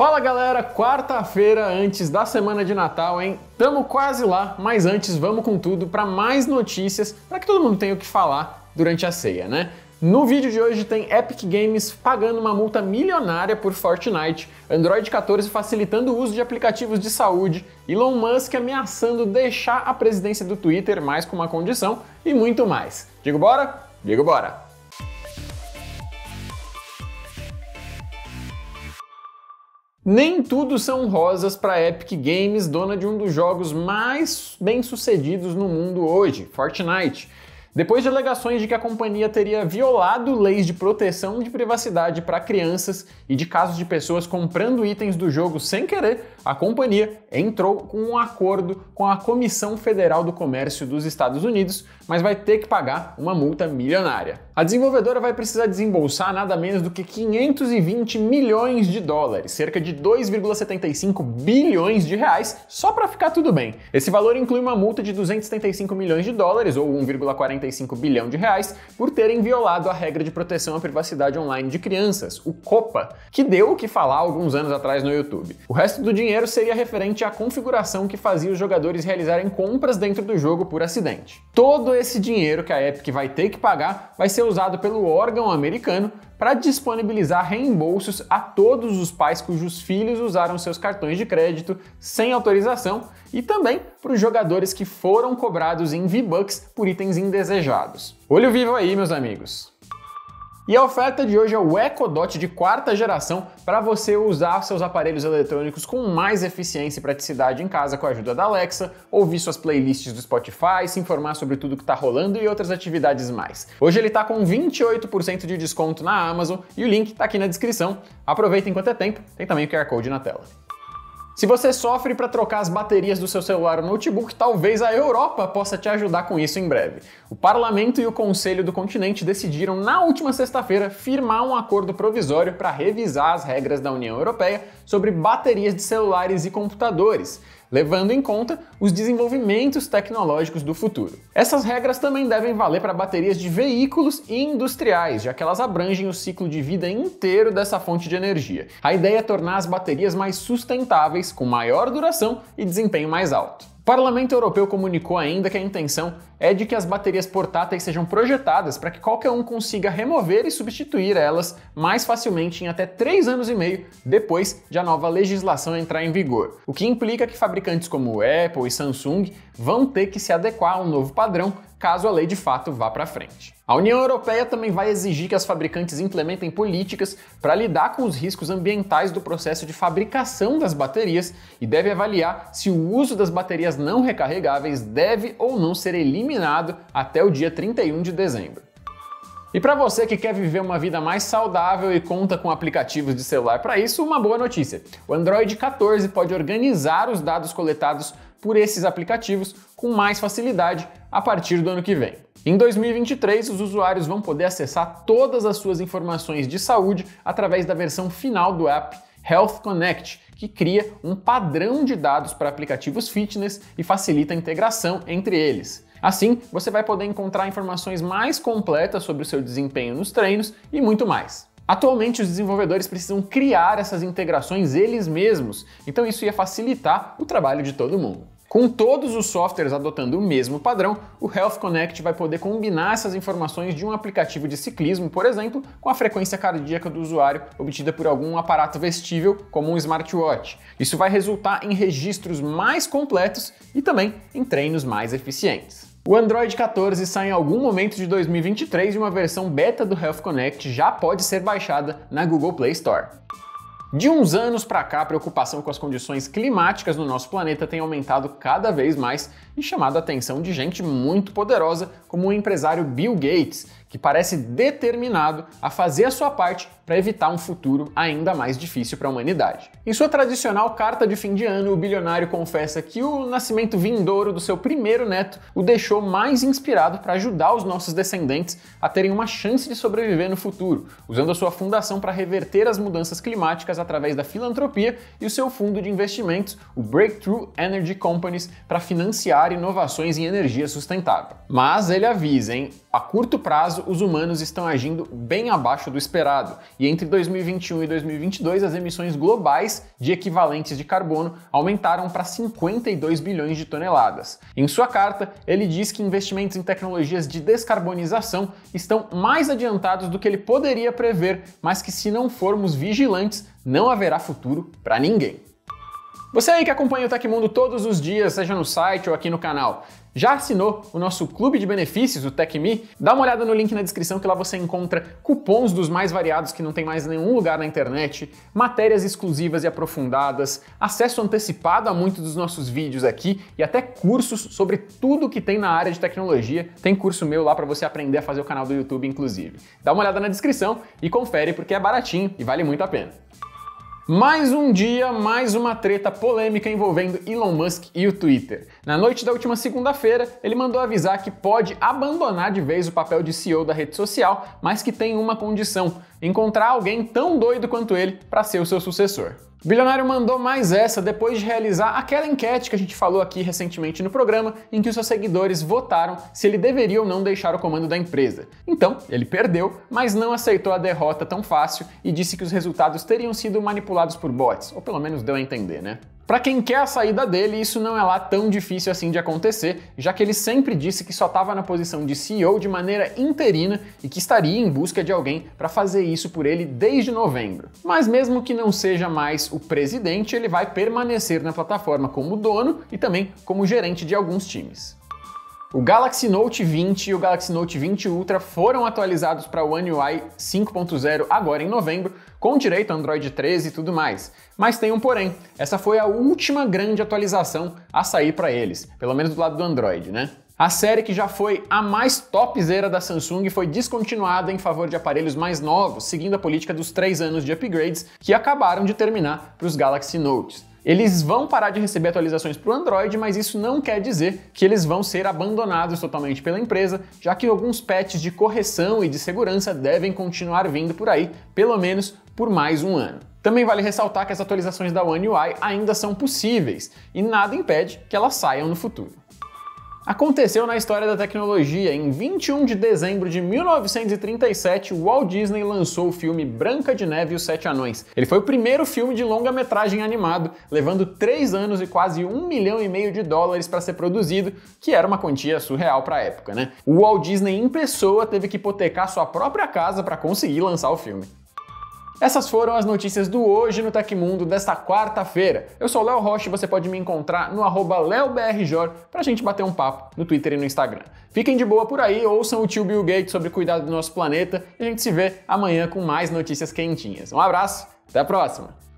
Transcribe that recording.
Fala galera, quarta-feira antes da semana de Natal, hein? Tamo quase lá, mas antes vamos com tudo para mais notícias para que todo mundo tenha o que falar durante a ceia, né? No vídeo de hoje tem Epic Games pagando uma multa milionária por Fortnite, Android 14 facilitando o uso de aplicativos de saúde, Elon Musk ameaçando deixar a presidência do Twitter mais com uma condição e muito mais. Digo bora? Digo bora! Nem tudo são rosas para a Epic Games, dona de um dos jogos mais bem-sucedidos no mundo hoje, Fortnite. Depois de alegações de que a companhia teria violado leis de proteção de privacidade para crianças e de casos de pessoas comprando itens do jogo sem querer, a companhia entrou com um acordo com a Comissão Federal do Comércio dos Estados Unidos, mas vai ter que pagar uma multa milionária. A desenvolvedora vai precisar desembolsar nada menos do que 520 milhões de dólares, cerca de 2,75 bilhões de reais, só para ficar tudo bem. Esse valor inclui uma multa de 275 milhões de dólares, ou 1,45 bilhão de reais, por terem violado a regra de proteção à privacidade online de crianças, o COPA, que deu o que falar alguns anos atrás no YouTube. O resto do dinheiro seria referente à configuração que fazia os jogadores realizarem compras dentro do jogo por acidente. Todo esse dinheiro que a Epic vai ter que pagar vai ser usado pelo órgão americano para disponibilizar reembolsos a todos os pais cujos filhos usaram seus cartões de crédito sem autorização e também para os jogadores que foram cobrados em V-Bucks por itens indesejados. Olho vivo aí, meus amigos! E a oferta de hoje é o Echo Dot de quarta geração para você usar seus aparelhos eletrônicos com mais eficiência e praticidade em casa com a ajuda da Alexa, ouvir suas playlists do Spotify, se informar sobre tudo que está rolando e outras atividades mais. Hoje ele está com 28% de desconto na Amazon e o link está aqui na descrição. Aproveita enquanto é tempo, tem também o QR Code na tela. Se você sofre para trocar as baterias do seu celular ou notebook, talvez a Europa possa te ajudar com isso em breve. O parlamento e o conselho do continente decidiram na última sexta-feira firmar um acordo provisório para revisar as regras da União Europeia sobre baterias de celulares e computadores levando em conta os desenvolvimentos tecnológicos do futuro. Essas regras também devem valer para baterias de veículos e industriais, já que elas abrangem o ciclo de vida inteiro dessa fonte de energia. A ideia é tornar as baterias mais sustentáveis, com maior duração e desempenho mais alto. O Parlamento Europeu comunicou ainda que a intenção é de que as baterias portáteis sejam projetadas para que qualquer um consiga remover e substituir elas mais facilmente em até 3 anos e meio depois de a nova legislação entrar em vigor, o que implica que fabricantes como Apple e Samsung vão ter que se adequar ao novo padrão caso a lei de fato vá para frente. A União Europeia também vai exigir que as fabricantes implementem políticas para lidar com os riscos ambientais do processo de fabricação das baterias e deve avaliar se o uso das baterias não recarregáveis deve ou não ser eliminado até o dia 31 de dezembro. E para você que quer viver uma vida mais saudável e conta com aplicativos de celular para isso, uma boa notícia. O Android 14 pode organizar os dados coletados por esses aplicativos com mais facilidade a partir do ano que vem. Em 2023, os usuários vão poder acessar todas as suas informações de saúde através da versão final do app Health Connect, que cria um padrão de dados para aplicativos fitness e facilita a integração entre eles. Assim, você vai poder encontrar informações mais completas sobre o seu desempenho nos treinos e muito mais. Atualmente, os desenvolvedores precisam criar essas integrações eles mesmos, então isso ia facilitar o trabalho de todo mundo. Com todos os softwares adotando o mesmo padrão, o Health Connect vai poder combinar essas informações de um aplicativo de ciclismo, por exemplo, com a frequência cardíaca do usuário obtida por algum aparato vestível, como um smartwatch. Isso vai resultar em registros mais completos e também em treinos mais eficientes. O Android 14 sai em algum momento de 2023 e uma versão beta do Health Connect já pode ser baixada na Google Play Store. De uns anos para cá, a preocupação com as condições climáticas no nosso planeta tem aumentado cada vez mais e chamado a atenção de gente muito poderosa, como o empresário Bill Gates, que parece determinado a fazer a sua parte para evitar um futuro ainda mais difícil para a humanidade. Em sua tradicional carta de fim de ano, o bilionário confessa que o nascimento vindouro do seu primeiro neto o deixou mais inspirado para ajudar os nossos descendentes a terem uma chance de sobreviver no futuro, usando a sua fundação para reverter as mudanças climáticas através da filantropia e o seu fundo de investimentos, o Breakthrough Energy Companies, para financiar inovações em energia sustentável. Mas ele avisa, hein? A curto prazo caso, os humanos estão agindo bem abaixo do esperado, e entre 2021 e 2022 as emissões globais de equivalentes de carbono aumentaram para 52 bilhões de toneladas. Em sua carta, ele diz que investimentos em tecnologias de descarbonização estão mais adiantados do que ele poderia prever, mas que se não formos vigilantes, não haverá futuro para ninguém. Você aí que acompanha o Tecmundo todos os dias, seja no site ou aqui no canal, já assinou o nosso clube de benefícios, o TecMe? Dá uma olhada no link na descrição que lá você encontra cupons dos mais variados que não tem mais nenhum lugar na internet, matérias exclusivas e aprofundadas, acesso antecipado a muitos dos nossos vídeos aqui e até cursos sobre tudo que tem na área de tecnologia. Tem curso meu lá para você aprender a fazer o canal do YouTube, inclusive. Dá uma olhada na descrição e confere porque é baratinho e vale muito a pena. Mais um dia, mais uma treta polêmica envolvendo Elon Musk e o Twitter. Na noite da última segunda-feira, ele mandou avisar que pode abandonar de vez o papel de CEO da rede social, mas que tem uma condição: encontrar alguém tão doido quanto ele para ser o seu sucessor. O bilionário mandou mais essa depois de realizar aquela enquete que a gente falou aqui recentemente no programa, em que os seus seguidores votaram se ele deveria ou não deixar o comando da empresa. Então, ele perdeu, mas não aceitou a derrota tão fácil e disse que os resultados teriam sido manipulados por bots, ou pelo menos deu a entender, né? Para quem quer a saída dele, isso não é lá tão difícil assim de acontecer, já que ele sempre disse que só estava na posição de CEO de maneira interina e que estaria em busca de alguém para fazer isso por ele desde novembro. Mas mesmo que não seja mais o presidente, ele vai permanecer na plataforma como dono e também como gerente de alguns times. O Galaxy Note 20 e o Galaxy Note 20 Ultra foram atualizados para o One UI 5.0 agora em novembro, com direito a Android 13 e tudo mais. Mas tem um porém, essa foi a última grande atualização a sair para eles, pelo menos do lado do Android, né? A série que já foi a mais topzera da Samsung foi descontinuada em favor de aparelhos mais novos, seguindo a política dos três anos de upgrades que acabaram de terminar para os Galaxy Notes. Eles vão parar de receber atualizações para o Android, mas isso não quer dizer que eles vão ser abandonados totalmente pela empresa, já que alguns patches de correção e de segurança devem continuar vindo por aí, pelo menos por mais um ano. Também vale ressaltar que as atualizações da One UI ainda são possíveis e nada impede que elas saiam no futuro aconteceu na história da tecnologia. Em 21 de dezembro de 1937, Walt Disney lançou o filme Branca de Neve e os Sete Anões. Ele foi o primeiro filme de longa-metragem animado, levando três anos e quase um milhão e meio de dólares para ser produzido, que era uma quantia surreal para a época, né? O Walt Disney em pessoa teve que hipotecar sua própria casa para conseguir lançar o filme. Essas foram as notícias do Hoje no Tecmundo desta quarta-feira. Eu sou Léo Rocha e você pode me encontrar no arroba leobrjor a gente bater um papo no Twitter e no Instagram. Fiquem de boa por aí, ouçam o tio Bill Gates sobre cuidado do nosso planeta e a gente se vê amanhã com mais notícias quentinhas. Um abraço, até a próxima!